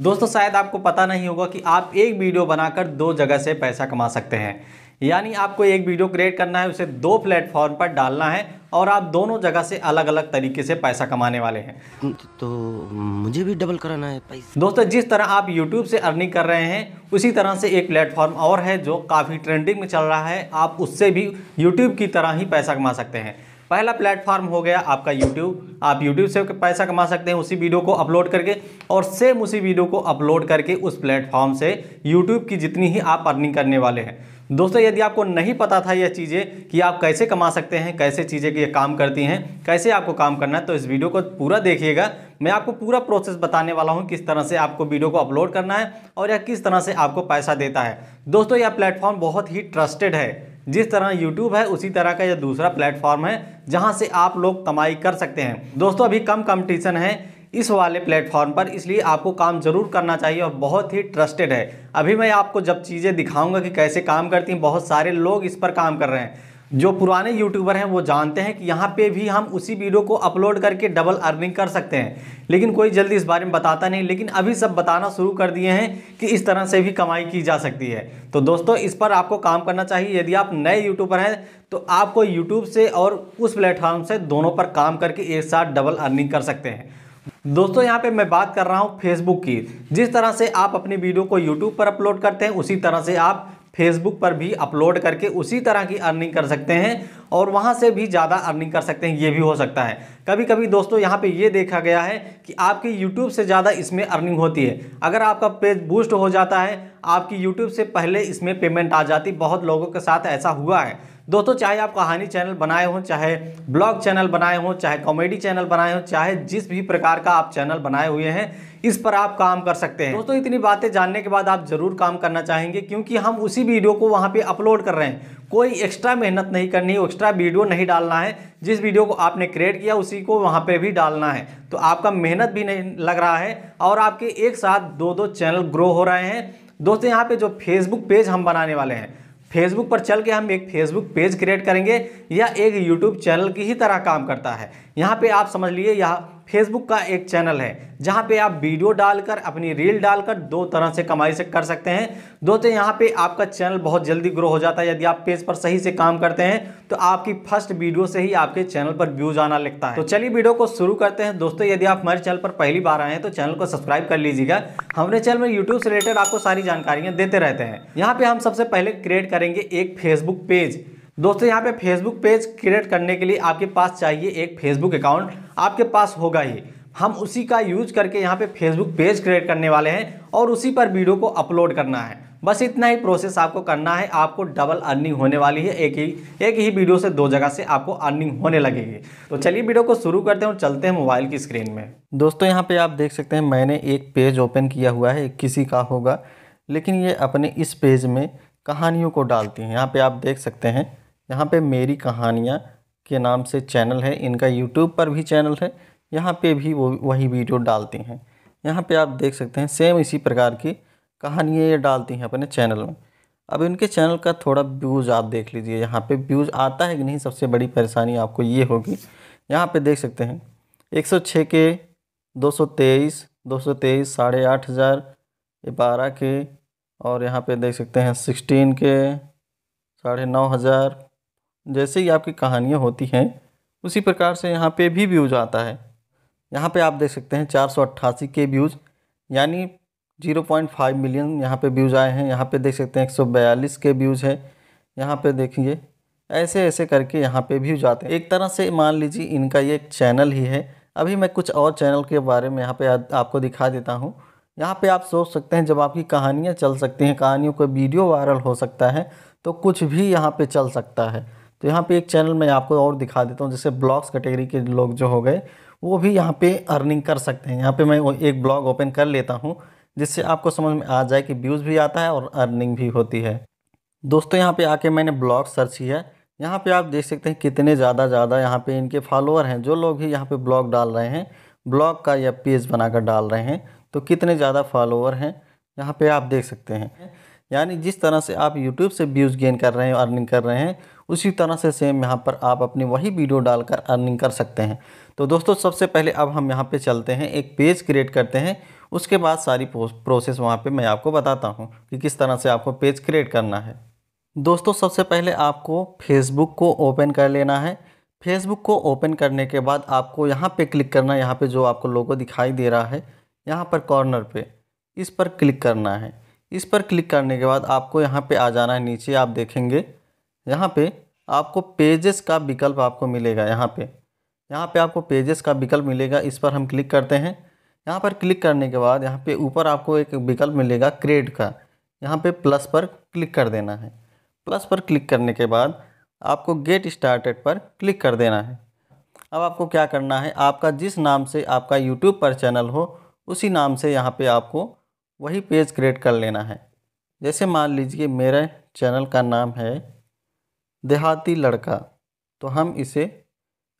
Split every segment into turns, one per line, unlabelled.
दोस्तों शायद आपको पता नहीं होगा कि आप एक वीडियो बनाकर दो जगह से पैसा कमा सकते हैं यानी आपको एक वीडियो क्रिएट करना है उसे दो प्लेटफॉर्म पर डालना है और आप दोनों जगह से अलग अलग तरीके से पैसा कमाने वाले हैं तो, तो मुझे भी डबल कराना है पैसा दोस्तों जिस तरह आप YouTube से अर्निंग कर रहे हैं उसी तरह से एक प्लेटफॉर्म और है जो काफ़ी ट्रेंडिंग में चल रहा है आप उससे भी यूट्यूब की तरह ही पैसा कमा सकते हैं पहला प्लेटफॉर्म हो गया आपका YouTube आप YouTube से पैसा कमा सकते हैं उसी वीडियो को अपलोड करके और सेम उसी वीडियो को अपलोड करके उस प्लेटफॉर्म से YouTube की जितनी ही आप अर्निंग करने वाले हैं दोस्तों यदि आपको नहीं पता था यह चीज़ें कि आप कैसे कमा सकते हैं कैसे चीज़ें ये काम करती हैं कैसे आपको काम करना है तो इस वीडियो को पूरा देखिएगा मैं आपको पूरा प्रोसेस बताने वाला हूँ किस तरह से आपको वीडियो को अपलोड करना है और यह किस तरह से आपको पैसा देता है दोस्तों यह प्लेटफॉर्म बहुत ही ट्रस्टेड है जिस तरह YouTube है उसी तरह का यह दूसरा प्लेटफॉर्म है जहाँ से आप लोग कमाई कर सकते हैं दोस्तों अभी कम कंपटीशन है इस वाले प्लेटफॉर्म पर इसलिए आपको काम ज़रूर करना चाहिए और बहुत ही ट्रस्टेड है अभी मैं आपको जब चीज़ें दिखाऊंगा कि कैसे काम करती हैं बहुत सारे लोग इस पर काम कर रहे हैं जो पुराने यूट्यूबर हैं वो जानते हैं कि यहाँ पे भी हम उसी वीडियो को अपलोड करके डबल अर्निंग कर सकते हैं लेकिन कोई जल्दी इस बारे में बताता नहीं लेकिन अभी सब बताना शुरू कर दिए हैं कि इस तरह से भी कमाई की जा सकती है तो दोस्तों इस पर आपको काम करना चाहिए यदि आप नए यूट्यूबर हैं तो आपको यूट्यूब से और उस प्लेटफॉर्म से दोनों पर काम करके एक साथ डबल अर्निंग कर सकते हैं दोस्तों यहाँ पे मैं बात कर रहा हूँ फेसबुक की जिस तरह से आप अपनी वीडियो को यूट्यूब पर अपलोड करते हैं उसी तरह से आप फेसबुक पर भी अपलोड करके उसी तरह की अर्निंग कर सकते हैं और वहाँ से भी ज़्यादा अर्निंग कर सकते हैं ये भी हो सकता है कभी कभी दोस्तों यहाँ पे ये देखा गया है कि आपकी यूट्यूब से ज़्यादा इसमें अर्निंग होती है अगर आपका पेज बूस्ट हो जाता है आपकी यूट्यूब से पहले इसमें पेमेंट आ जाती बहुत लोगों के साथ ऐसा हुआ है दोस्तों चाहे आप कहानी चैनल बनाए हों चाहे ब्लॉग चैनल बनाए हों चाहे कॉमेडी चैनल बनाए हों चाहे जिस भी प्रकार का आप चैनल बनाए हुए हैं इस पर आप काम कर सकते हैं दोस्तों इतनी बातें जानने के बाद आप ज़रूर काम करना चाहेंगे क्योंकि हम उसी वीडियो को वहाँ पे अपलोड कर रहे हैं कोई एक्स्ट्रा मेहनत नहीं करनी एक्स्ट्रा वीडियो नहीं डालना है जिस वीडियो को आपने क्रिएट किया उसी को वहाँ पे भी डालना है तो आपका मेहनत भी नहीं लग रहा है और आपके एक साथ दो दो चैनल ग्रो हो रहे हैं दोस्तों यहाँ पे जो फेसबुक पेज हम बनाने वाले हैं फेसबुक पर चल के हम एक फेसबुक पेज क्रिएट करेंगे या एक यूट्यूब चैनल की ही तरह काम करता है यहाँ पे आप समझ लीजिए यह फेसबुक का एक चैनल है जहाँ पे आप वीडियो डालकर अपनी रील डालकर दो तरह से कमाई से कर सकते हैं दोस्तों यहाँ पे आपका चैनल बहुत जल्दी ग्रो हो जाता है यदि आप पेज पर सही से काम करते हैं तो आपकी फर्स्ट वीडियो से ही आपके चैनल पर व्यूज आना लगता है तो चलिए वीडियो को शुरू करते हैं दोस्तों यदि आप हमारे चैनल पर पहली बार आए हैं तो चैनल को सब्सक्राइब कर लीजिएगा हमारे चैनल में यूट्यूब से रिलेटेड आपको सारी जानकारियाँ देते रहते हैं यहाँ पे हम सबसे पहले क्रिएट करेंगे एक फेसबुक पेज दोस्तों यहाँ पे फेसबुक पेज क्रिएट करने के लिए आपके पास चाहिए एक फेसबुक अकाउंट आपके पास होगा ही हम उसी का यूज करके यहाँ पे फेसबुक पेज क्रिएट करने वाले हैं और उसी पर वीडियो को अपलोड करना है बस इतना ही प्रोसेस आपको करना है आपको डबल अर्निंग होने वाली है एक ही एक ही वीडियो से दो जगह से आपको अर्निंग होने लगेगी तो चलिए वीडियो को शुरू करते हैं और चलते हैं मोबाइल की स्क्रीन में दोस्तों यहाँ पे आप देख सकते हैं मैंने एक पेज ओपन किया हुआ है किसी का होगा लेकिन ये अपने इस पेज में कहानियों को डालती हैं यहाँ पर आप देख सकते हैं यहाँ पे मेरी कहानियाँ के नाम से चैनल है इनका यूट्यूब पर भी चैनल है यहाँ पे भी वो वही वीडियो डालती हैं यहाँ पे आप देख सकते हैं सेम इसी प्रकार की कहानियाँ ये डालती हैं अपने चैनल में अब इनके चैनल का थोड़ा व्यूज़ आप देख लीजिए यहाँ पे व्यूज़ आता है कि नहीं सबसे बड़ी परेशानी आपको ये होगी यहाँ पे देख सकते हैं छः के दो दो सौ तेईस सौ तेईस साढ़े आठ हज़ार बारह के और यहाँ पे देख सकते हैं सिक्सटीन के साढ़े नौ हज़ार जैसे ही आपकी कहानियाँ होती हैं उसी प्रकार से यहाँ पे भी व्यूज़ आता है यहाँ पे आप देख सकते हैं चार सौ अट्ठासी के व्यूज़ यानी जीरो पॉइंट फाइव मिलियन यहाँ पे व्यूज़ आए हैं यहाँ पे देख सकते हैं एक सौ बयालीस के व्यूज़ है यहाँ पे देखिए ऐसे ऐसे करके यहाँ पे व्यूज़ आते हैं एक तरह से मान लीजिए इनका ये एक चैनल ही है अभी मैं कुछ और चैनल के बारे में यहाँ पे आपको दिखा देता हूँ यहाँ पे आप सोच सकते हैं जब आपकी कहानियाँ चल सकती हैं कहानियों का वीडियो वायरल हो सकता है तो कुछ भी यहाँ पे चल सकता है तो यहाँ पे एक चैनल मैं आपको और दिखा देता हूँ जैसे ब्लॉग्स कैटेगरी के लोग जो हो गए वो भी यहाँ पे अर्निंग कर सकते हैं यहाँ पे मैं एक ब्लॉग ओपन कर लेता हूँ जिससे आपको समझ में आ जाए कि व्यूज़ भी आता है और अर्निंग भी होती है दोस्तों यहाँ पे आके मैंने ब्लॉग सर्च किया यहाँ पे आप देख सकते हैं कितने ज़्यादा ज़्यादा यहाँ पे इनके फॉलोअर हैं जो लोग ही यहाँ पे ब्लॉग डाल रहे हैं ब्लॉग का या पेज बनाकर डाल रहे हैं तो कितने ज़्यादा फॉलोअर हैं यहाँ पे आप देख सकते हैं यानी जिस तरह से आप यूट्यूब से व्यूज़ गेन कर रहे हैं अर्निंग कर रहे हैं उसी तरह से सेम यहाँ पर आप अपनी वही वीडियो डालकर अर्निंग कर सकते हैं तो दोस्तों सबसे पहले अब हम यहाँ पे चलते हैं एक पेज क्रिएट करते हैं उसके बाद सारी प्रोसेस वहाँ पे मैं आपको बताता हूँ कि किस तरह से आपको पेज क्रिएट करना है दोस्तों सबसे पहले आपको फेसबुक को ओपन कर लेना है फेसबुक को ओपन करने के बाद आपको यहाँ पर क्लिक करना है यहाँ पर जो आपको लोगों दिखाई दे रहा है यहाँ पर कॉर्नर पर इस पर क्लिक करना है इस पर क्लिक करने के बाद आपको यहाँ पे आ जाना है नीचे आप देखेंगे यहाँ पे आपको पेजेस का विकल्प आपको मिलेगा यहाँ पे यहाँ पे आपको पेजेस का विकल्प मिलेगा इस पर हम क्लिक करते हैं यहाँ पर क्लिक करने के बाद यहाँ पे ऊपर आपको एक विकल्प मिलेगा क्रेड का यहाँ पे प्लस पर क्लिक कर देना है प्लस पर क्लिक करने के बाद आपको गेट स्टार्टेड पर क्लिक कर देना है अब आपको क्या करना है आपका जिस नाम से आपका यूट्यूब पर चैनल हो उसी नाम से यहाँ पर आपको वही पेज क्रिएट कर लेना है जैसे मान लीजिए मेरे चैनल का नाम है देहाती लड़का तो हम इसे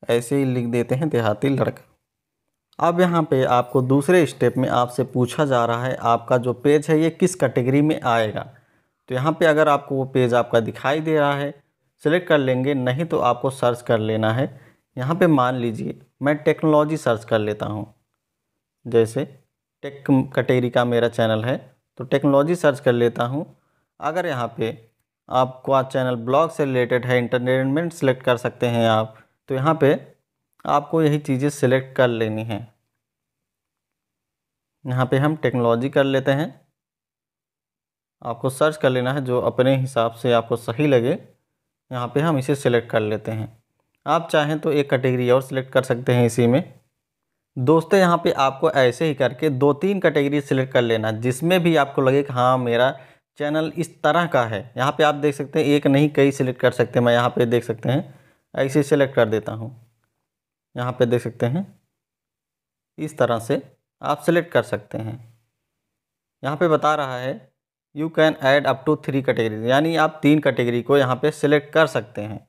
ऐसे ही लिख देते हैं देहाती लड़का अब यहाँ पे आपको दूसरे स्टेप में आपसे पूछा जा रहा है आपका जो पेज है ये किस कैटेगरी में आएगा तो यहाँ पे अगर आपको वो पेज आपका दिखाई दे रहा है सिलेक्ट कर लेंगे नहीं तो आपको सर्च कर लेना है यहाँ पे मान लीजिए मैं टेक्नोलॉजी सर्च कर लेता हूँ जैसे टेक कैटेगरी का मेरा चैनल है तो टेक्नोलॉजी सर्च कर लेता हूँ अगर यहाँ पे आपका चैनल ब्लॉग से रिलेटेड है इंटरटेनमेंट सेलेक्ट कर सकते हैं आप तो यहाँ पे आपको यही चीज़ें सिलेक्ट कर लेनी है यहाँ पे हम टेक्नोलॉजी कर लेते हैं आपको सर्च कर लेना है जो अपने हिसाब से आपको सही लगे यहाँ पे हम इसे सिलेक्ट कर लेते हैं आप चाहें तो एक कैटेगरी और सिलेक्ट कर सकते हैं इसी में दोस्तों यहाँ पे आपको ऐसे ही करके दो तीन कैटेगरी सिलेक्ट कर लेना जिसमें भी आपको लगे कि हाँ मेरा चैनल इस तरह का है यहाँ पे आप देख सकते हैं एक नहीं कई सिलेक्ट कर सकते हैं मैं यहाँ पे देख सकते हैं ऐसे सिलेक्ट कर देता हूँ यहाँ पे देख सकते हैं इस तरह से आप सिलेक्ट कर सकते हैं यहाँ पर बता रहा है you can add up to three category यानी आप तीन कैटेगरी को यहाँ पर सिलेक्ट कर सकते हैं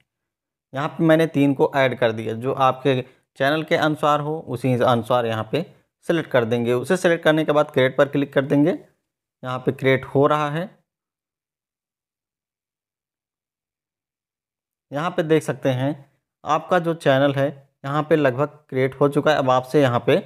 यहाँ पर मैंने तीन को ऐड कर दिया जो आपके चैनल के अनुसार हो उसी अनुसार यहाँ पे सेलेक्ट कर देंगे उसे सेलेक्ट करने के बाद क्रिएट पर क्लिक कर देंगे यहाँ पे क्रिएट हो रहा है यहाँ पे देख सकते हैं आपका जो चैनल है यहाँ पे लगभग क्रिएट हो चुका है अब आपसे यहाँ पे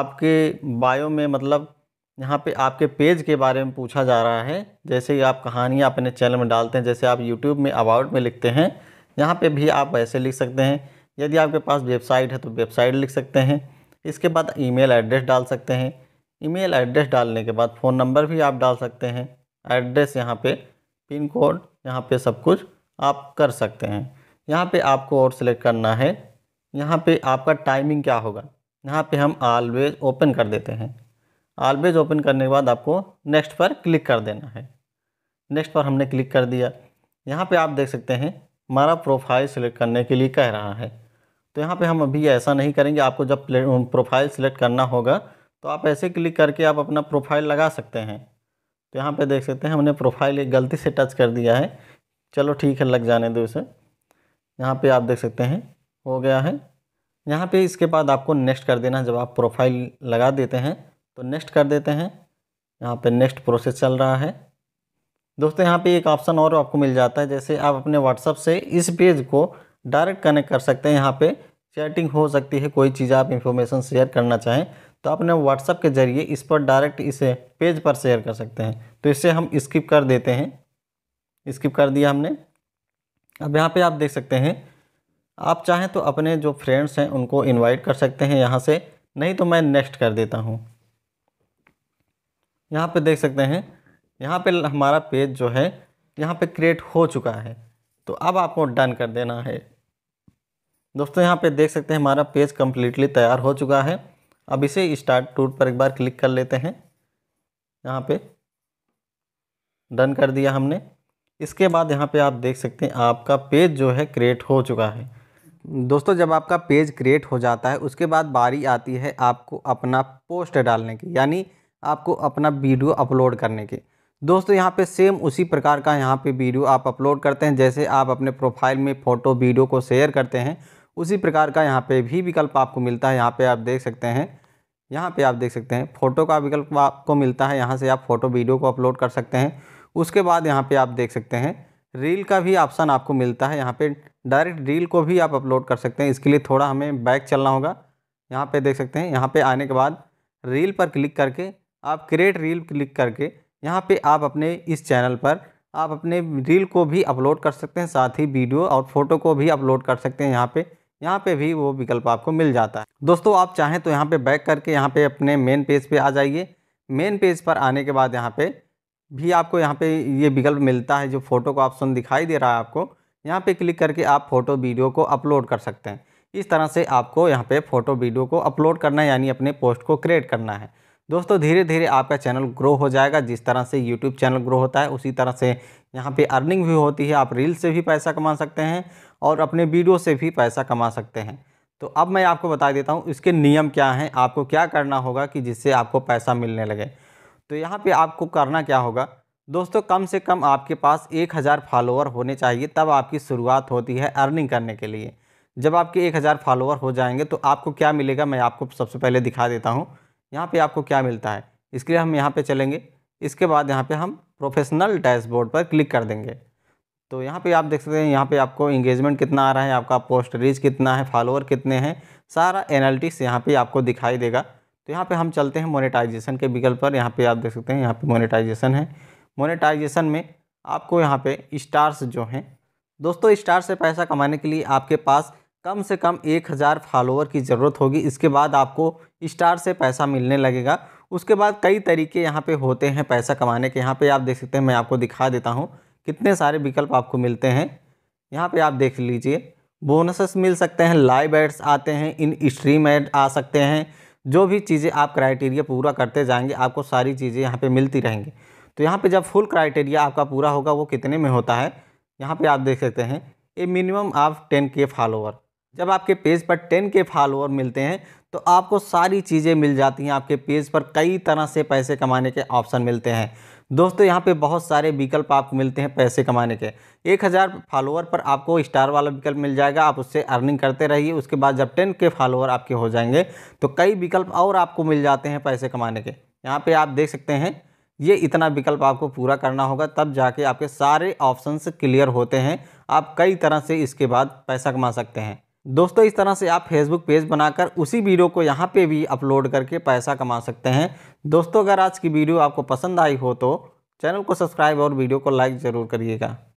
आपके बायो में मतलब यहाँ पे आपके पेज के बारे में पूछा जा रहा है जैसे ही आप कहानियाँ अपने चैनल में डालते हैं जैसे आप यूट्यूब में अबाउट में लिखते हैं यहाँ पे भी आप ऐसे लिख सकते हैं यदि आपके पास वेबसाइट है तो वेबसाइट लिख सकते हैं इसके बाद ईमेल एड्रेस डाल सकते हैं ईमेल एड्रेस डालने के बाद फ़ोन नंबर भी आप डाल सकते हैं एड्रेस यहाँ पे पिन कोड यहाँ पे सब कुछ आप कर सकते हैं यहाँ पे आपको और सिलेक्ट करना है यहाँ पे आपका टाइमिंग क्या होगा यहाँ पे हम आलवेज ओपन कर देते हैं आलवेज ओपन करने के बाद आपको नेक्स्ट पर क्लिक कर देना है नेक्स्ट पर हमने क्लिक कर दिया यहाँ पर आप देख सकते हैं हमारा प्रोफाइल सेलेक्ट करने के लिए कह रहा है तो यहाँ पे हम अभी ऐसा नहीं करेंगे आपको जब प्रोफाइल सिलेक्ट करना होगा तो आप ऐसे क्लिक करके आप अपना प्रोफाइल लगा सकते हैं तो यहाँ पे देख सकते हैं हमने प्रोफाइल एक गलती से टच कर दिया है चलो ठीक है लग जाने दो इसे यहाँ पे आप देख सकते हैं हो गया है यहाँ पे इसके बाद आपको नेक्स्ट कर देना जब आप प्रोफाइल लगा देते हैं तो नेक्स्ट कर देते हैं यहाँ पर नेक्स्ट प्रोसेस चल रहा है दोस्तों यहाँ पर एक ऑप्शन और आपको मिल जाता है जैसे आप अपने व्हाट्सअप से इस पेज को डायरेक्ट कनेक्ट कर सकते हैं यहाँ पे चैटिंग हो सकती है कोई चीज़ आप इन्फॉर्मेशन शेयर करना चाहें तो अपने व्हाट्सअप के ज़रिए इस पर डायरेक्ट इसे पेज पर शेयर कर सकते हैं तो इसे हम स्किप कर देते हैं स्किप कर दिया हमने अब यहाँ पे आप देख सकते हैं आप चाहें तो अपने जो फ्रेंड्स हैं उनको इन्वाइट कर सकते हैं यहाँ से नहीं तो मैं नेक्स्ट कर देता हूँ यहाँ पर देख सकते हैं यहाँ पर हमारा पेज जो है यहाँ पर क्रिएट हो चुका है तो अब आपको डन कर देना है दोस्तों यहाँ पे देख सकते हैं हमारा पेज कम्प्लीटली तैयार हो चुका है अब इसे स्टार्ट टूट पर एक बार क्लिक कर लेते हैं यहाँ पे डन कर दिया हमने इसके बाद यहाँ पे आप देख सकते हैं आपका पेज जो है क्रिएट हो चुका है दोस्तों जब आपका पेज क्रिएट हो जाता है उसके बाद बारी आती है आपको अपना पोस्ट डालने की यानी आपको अपना वीडियो अपलोड करने की दोस्तों यहाँ पे सेम उसी प्रकार का यहाँ पे वीडियो आप अपलोड करते हैं जैसे आप अपने प्रोफाइल में फ़ोटो वीडियो को शेयर करते हैं उसी प्रकार का यहाँ पे भी विकल्प आपको मिलता है यहाँ पे आप देख सकते हैं यहाँ पे आप देख सकते हैं फ़ोटो का विकल्प आपको मिलता है यहाँ से आप फ़ोटो वीडियो को अपलोड कर सकते हैं उसके बाद यहाँ पर आप देख सकते हैं रील का भी ऑप्शन आपको मिलता है यहाँ पर डायरेक्ट रील को भी आप अपलोड कर सकते हैं इसके लिए थोड़ा हमें बैक चलना होगा यहाँ पर देख सकते हैं यहाँ पर आने के बाद रील पर क्लिक करके आप क्रिएट रील क्लिक करके यहाँ पे आप अपने इस चैनल पर आप अपने रील को भी अपलोड कर सकते हैं साथ ही वीडियो और फोटो को भी अपलोड कर सकते हैं यहाँ पे यहाँ पे भी वो विकल्प आपको मिल जाता है दोस्तों आप चाहें तो यहाँ पे बैक करके यहाँ पे अपने मेन पेज पे आ जाइए मेन पेज पर आने के बाद यहाँ पे भी आपको यहाँ पे ये विकल्प मिलता है जो फ़ोटो का ऑप्शन दिखाई दे रहा है आपको यहाँ पर क्लिक करके आप फ़ोटो वीडियो को अपलोड कर सकते हैं इस तरह से आपको यहाँ पर फ़ोटो वीडियो को अपलोड करना है यानी अपने पोस्ट को क्रिएट करना है दोस्तों धीरे धीरे आपका चैनल ग्रो हो जाएगा जिस तरह से यूट्यूब चैनल ग्रो होता है उसी तरह से यहाँ पे अर्निंग भी होती है आप रील से भी पैसा कमा सकते हैं और अपने वीडियो से भी पैसा कमा सकते हैं तो अब मैं आपको बता देता हूँ इसके नियम क्या हैं आपको क्या करना होगा कि जिससे आपको पैसा मिलने लगे तो यहाँ पर आपको करना क्या होगा दोस्तों कम से कम आपके पास एक हज़ार फॉलोअर होने चाहिए तब आपकी शुरुआत होती है अर्निंग करने के लिए जब आपके एक हज़ार फॉलोअर हो जाएंगे तो आपको क्या मिलेगा मैं आपको सबसे पहले दिखा देता हूँ यहाँ पे आपको क्या मिलता है इसके लिए हम यहाँ पे चलेंगे इसके बाद यहाँ पे हम प्रोफेशनल डैशबोर्ड पर क्लिक कर देंगे तो यहाँ पे आप देख सकते हैं यहाँ पे आपको इंगेजमेंट कितना आ रहा है आपका पोस्ट रीच कितना है फॉलोअर कितने हैं सारा एनालिटिक्स यहाँ पर आपको दिखाई देगा तो यहाँ पर हम चलते हैं मोनिटाइजेशन के विकल्प पर यहाँ पर आप देख सकते हैं यहाँ पर मोनिटाइजेशन है मोनिटाइजेशन में आपको यहाँ पर स्टार्स जो हैं दोस्तों स्टार से पैसा कमाने के लिए आपके पास कम से कम एक हज़ार फॉलोअर की ज़रूरत होगी इसके बाद आपको स्टार से पैसा मिलने लगेगा उसके बाद कई तरीके यहाँ पे होते हैं पैसा कमाने के यहाँ पे आप देख सकते हैं मैं आपको दिखा देता हूँ कितने सारे विकल्प आपको मिलते हैं यहाँ पे आप देख लीजिए बोनसेस मिल सकते हैं लाइव एड्स आते हैं इन स्ट्रीम एड आ सकते हैं जो भी चीज़ें आप क्राइटेरिया पूरा करते जाएंगे आपको सारी चीज़ें यहाँ पर मिलती रहेंगी तो यहाँ पर जब फुल क्राइटेरिया आपका पूरा होगा वो कितने में होता है यहाँ पर आप देख सकते हैं ए मिनिमम आप टेन के फॉलोअर जब आपके पेज पर टेन के फॉलोअर मिलते हैं तो आपको सारी चीज़ें मिल जाती हैं आपके पेज पर कई तरह से पैसे कमाने के ऑप्शन मिलते हैं दोस्तों यहाँ पे बहुत सारे विकल्प आपको मिलते हैं पैसे कमाने के एक हज़ार फॉलोअर पर आपको स्टार वाला विकल्प मिल जाएगा आप उससे अर्निंग करते रहिए उसके बाद जब टेन के फॉलोअर आपके हो जाएंगे तो कई विकल्प और आपको मिल जाते हैं पैसे कमाने के यहाँ पर आप देख सकते हैं ये इतना विकल्प आपको पूरा करना होगा तब जाके आपके सारे ऑप्शन क्लियर होते हैं आप कई तरह से इसके बाद पैसा कमा सकते हैं दोस्तों इस तरह से आप फेसबुक पेज बनाकर उसी वीडियो को यहाँ पे भी अपलोड करके पैसा कमा सकते हैं दोस्तों अगर आज की वीडियो आपको पसंद आई हो तो चैनल को सब्सक्राइब और वीडियो को लाइक ज़रूर करिएगा